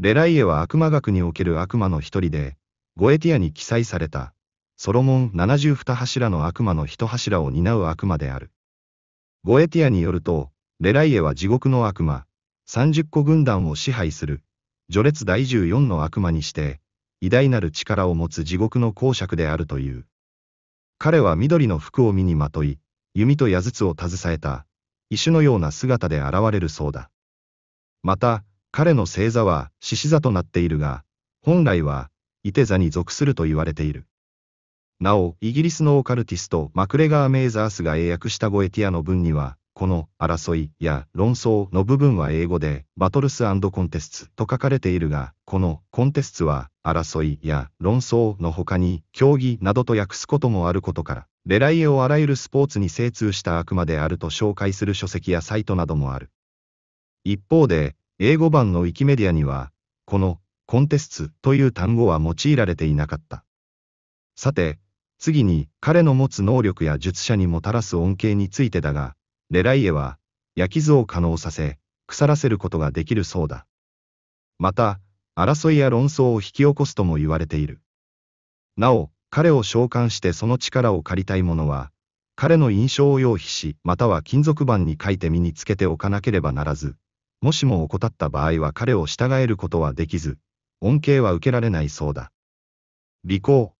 レライエは悪魔学における悪魔の一人で、ゴエティアに記載された、ソロモン七十二柱の悪魔の一柱を担う悪魔である。ゴエティアによると、レライエは地獄の悪魔、三十個軍団を支配する、序列第十四の悪魔にして、偉大なる力を持つ地獄の公爵であるという。彼は緑の服を身にまとい、弓と矢筒を携えた、石のような姿で現れるそうだ。また、彼の星座は獅子座となっているが、本来は、伊手座に属すると言われている。なお、イギリスのオカルティスとマクレガー・メイザースが英訳したゴエティアの文には、この争いや論争の部分は英語でバトルスコンテスツと書かれているが、このコンテスツは争いや論争の他に競技などと訳すこともあることから、レライエをあらゆるスポーツに精通した悪魔であると紹介する書籍やサイトなどもある。一方で、英語版のウィキメディアには、このコンテスツという単語は用いられていなかった。さて、次に彼の持つ能力や術者にもたらす恩恵についてだが、レライエは、焼き図を可能させ、腐らせることができるそうだ。また、争いや論争を引き起こすとも言われている。なお、彼を召喚してその力を借りたい者は、彼の印象を要否し、または金属板に書いて身につけておかなければならず、もしも怠った場合は彼を従えることはできず、恩恵は受けられないそうだ。利口。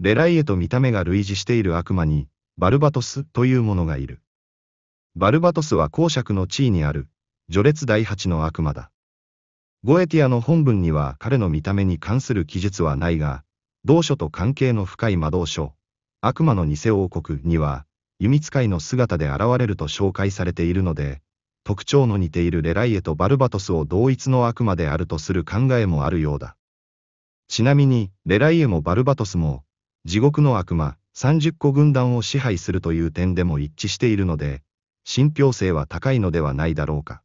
レライエと見た目が類似している悪魔に、バルバトスというものがいる。バルバトスは公爵の地位にある、序列第八の悪魔だ。ゴエティアの本文には彼の見た目に関する記述はないが、同書と関係の深い魔導書、悪魔の偽王国には、弓使いの姿で現れると紹介されているので、特徴の似ているレライエとバルバトスを同一の悪魔であるとする考えもあるようだ。ちなみに、レライエもバルバトスも、地獄の悪魔、30個軍団を支配するという点でも一致しているので、信憑性は高いのではないだろうか。